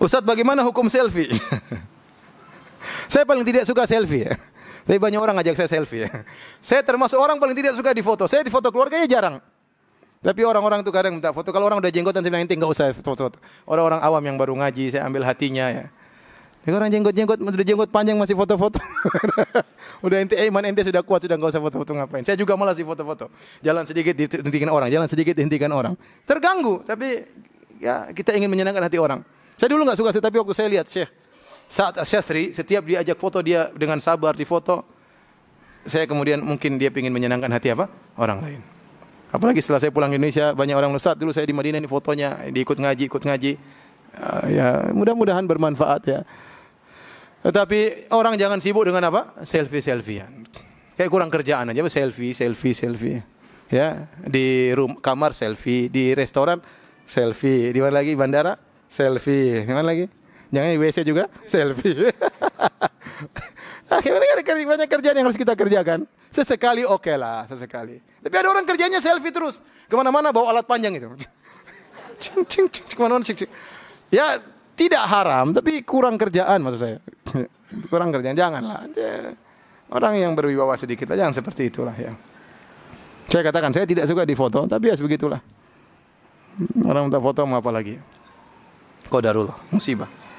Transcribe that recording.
Ustadz bagaimana hukum selfie? saya paling tidak suka selfie ya. Tapi banyak orang ngajak saya selfie ya. Saya termasuk orang paling tidak suka difoto. Saya difoto keluarganya jarang. Tapi orang-orang itu kadang minta foto. Kalau orang udah jenggotan, saya bilang, nanti enggak usah foto-foto. Orang-orang awam yang baru ngaji, saya ambil hatinya ya. Tapi orang jenggot-jenggot, udah jenggot panjang masih foto-foto. udah ente, eh, iman ente sudah kuat, sudah enggak usah foto-foto ngapain. Saya juga malas sih foto-foto. Jalan sedikit dihentikan orang, jalan sedikit dihentikan orang. Terganggu, tapi ya kita ingin menyenangkan hati orang. Saya dulu nggak suka sih, tapi waktu saya lihat Syekh saat Syastri setiap diajak foto dia dengan sabar di foto, saya kemudian mungkin dia ingin menyenangkan hati apa orang lain. Apalagi setelah saya pulang ke Indonesia, banyak orang nusat dulu saya di Madinah ini fotonya diikut ngaji, ikut ngaji. Ah, ya, mudah-mudahan bermanfaat ya. Tetapi orang jangan sibuk dengan apa? Selfie-selfian. Kayak kurang kerjaan aja, selfie, selfie, selfie. Ya, di room, kamar selfie, di restoran selfie, di mana lagi bandara selfie gimana lagi jangan di WC juga selfie akhirnya kan ada banyak kerjaan yang harus kita kerjakan sesekali oke okay lah sesekali tapi ada orang kerjanya selfie terus kemana-mana bawa alat panjang itu cing cing cing kemana-mana cing cing ya tidak haram tapi kurang kerjaan maksud saya kurang kerjaan janganlah orang yang berwibawa sedikit aja jangan seperti itulah ya saya katakan saya tidak suka di foto, tapi ya sebegitulah orang minta foto mau apa lagi Kodarullah, musibah.